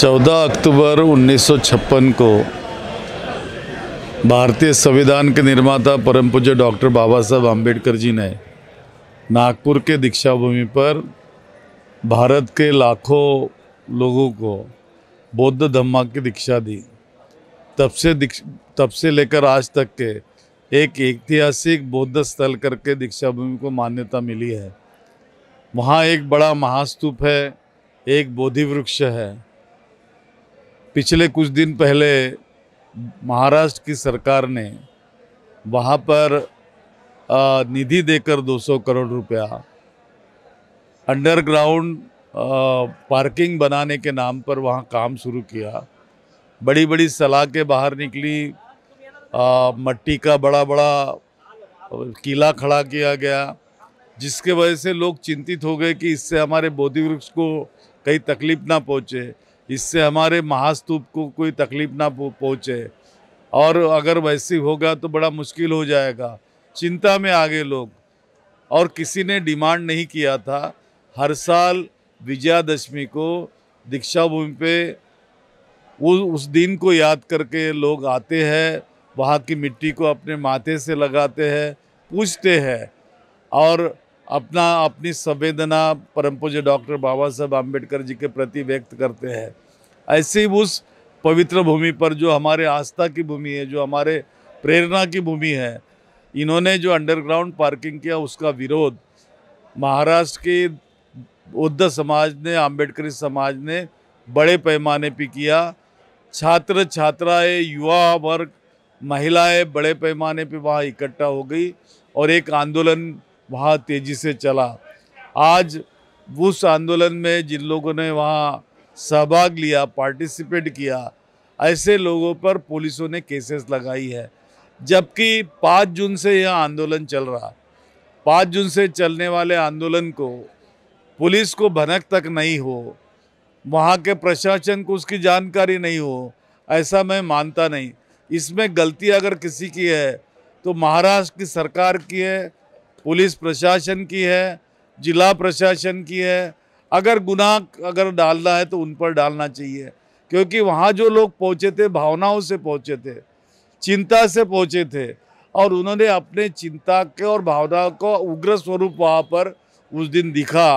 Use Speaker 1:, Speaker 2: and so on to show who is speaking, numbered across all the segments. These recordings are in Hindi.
Speaker 1: 14 अक्टूबर 1956 को भारतीय संविधान के निर्माता परम पूज्य डॉक्टर बाबा साहब आम्बेडकर जी ने नागपुर के दीक्षा भूमि पर भारत के लाखों लोगों को बौद्ध धम्मा की दीक्षा दी तब से तब से लेकर आज तक के एक ऐतिहासिक बौद्ध स्थल करके दीक्षा भूमि को मान्यता मिली है वहाँ एक बड़ा महास्तूप है एक बोधि वृक्ष है पिछले कुछ दिन पहले महाराष्ट्र की सरकार ने वहाँ पर निधि देकर 200 करोड़ रुपया अंडरग्राउंड पार्किंग बनाने के नाम पर वहाँ काम शुरू किया बड़ी बड़ी सलाह के बाहर निकली आ, मट्टी का बड़ा बड़ा किला खड़ा किया गया जिसके वजह से लोग चिंतित हो गए कि इससे हमारे बोधि वृक्ष को कहीं तकलीफ ना पहुँचे इससे हमारे महास्तूप को कोई तकलीफ ना पहुँचे और अगर वैसी होगा तो बड़ा मुश्किल हो जाएगा चिंता में आगे लोग और किसी ने डिमांड नहीं किया था हर साल विजयादशमी को दीक्षा भूमि पे उस दिन को याद करके लोग आते हैं वहाँ की मिट्टी को अपने माथे से लगाते हैं पूछते हैं और अपना अपनी संवेदना परम पूज्य डॉक्टर बाबा साहब आम्बेडकर जी के प्रति व्यक्त करते हैं ऐसे ही उस पवित्र भूमि पर जो हमारे आस्था की भूमि है जो हमारे प्रेरणा की भूमि है इन्होंने जो अंडरग्राउंड पार्किंग किया उसका विरोध महाराष्ट्र के बौद्ध समाज ने आम्बेडकरी समाज ने बड़े पैमाने पर किया छात्र छात्राएं युवा वर्ग महिलाएं बड़े पैमाने पर वहाँ इकट्ठा हो गई और एक आंदोलन वहाँ तेज़ी से चला आज उस आंदोलन में जिन लोगों ने वहाँ सहभाग लिया पार्टिसिपेट किया ऐसे लोगों पर पुलिसों ने केसेस लगाई है जबकि पाँच जून से यह आंदोलन चल रहा पाँच जून से चलने वाले आंदोलन को पुलिस को भनक तक नहीं हो वहाँ के प्रशासन को उसकी जानकारी नहीं हो ऐसा मैं मानता नहीं इसमें गलती अगर किसी की है तो महाराष्ट्र की सरकार की है पुलिस प्रशासन की है जिला प्रशासन की है अगर गुनाह अगर डालना है तो उन पर डालना चाहिए क्योंकि वहाँ जो लोग पहुँचे थे भावनाओं से पहुँचे थे चिंता से पहुँचे थे और उन्होंने अपने चिंता के और भावना को उग्र स्वरूप वहाँ पर उस दिन दिखा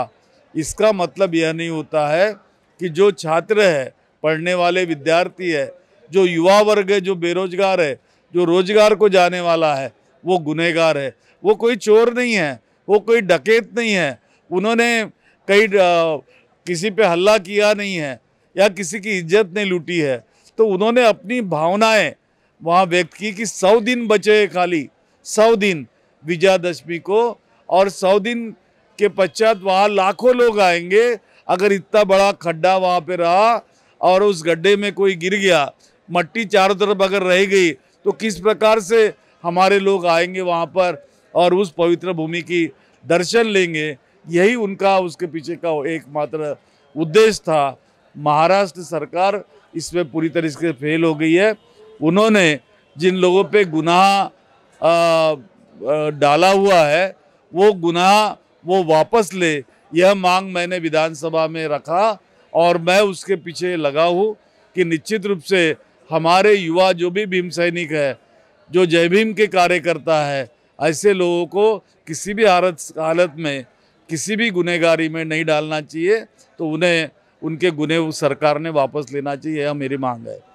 Speaker 1: इसका मतलब यह नहीं होता है कि जो छात्र है पढ़ने वाले विद्यार्थी है जो युवा वर्ग है जो बेरोजगार है जो रोजगार को जाने वाला है वो गुनहगार है वो कोई चोर नहीं है वो कोई डकैत नहीं है उन्होंने कई किसी पे हल्ला किया नहीं है या किसी की इज्जत नहीं लूटी है तो उन्होंने अपनी भावनाएं वहाँ व्यक्त की कि सौ दिन बचे खाली सौ दिन विजयादशमी को और सौ दिन के पश्चात वहाँ लाखों लोग आएंगे अगर इतना बड़ा खड्डा वहाँ पे रहा और उस गड्ढे में कोई गिर गया मट्टी चारों तरफ अगर रह गई तो किस प्रकार से हमारे लोग आएंगे वहाँ पर और उस पवित्र भूमि की दर्शन लेंगे यही उनका उसके पीछे का एकमात्र उद्देश्य था महाराष्ट्र सरकार इसमें पूरी तरह से फेल हो गई है उन्होंने जिन लोगों पे गुनाह डाला हुआ है वो गुनाह वो वापस ले यह मांग मैंने विधानसभा में रखा और मैं उसके पीछे लगा हूँ कि निश्चित रूप से हमारे युवा जो भी भीम सैनिक है जो जय भीम के कार्यकर्ता है ऐसे लोगों को किसी भी हालत हालत में किसी भी गुनेगारी में नहीं डालना चाहिए तो उन्हें उनके गुने सरकार ने वापस लेना चाहिए यह मेरी मांग है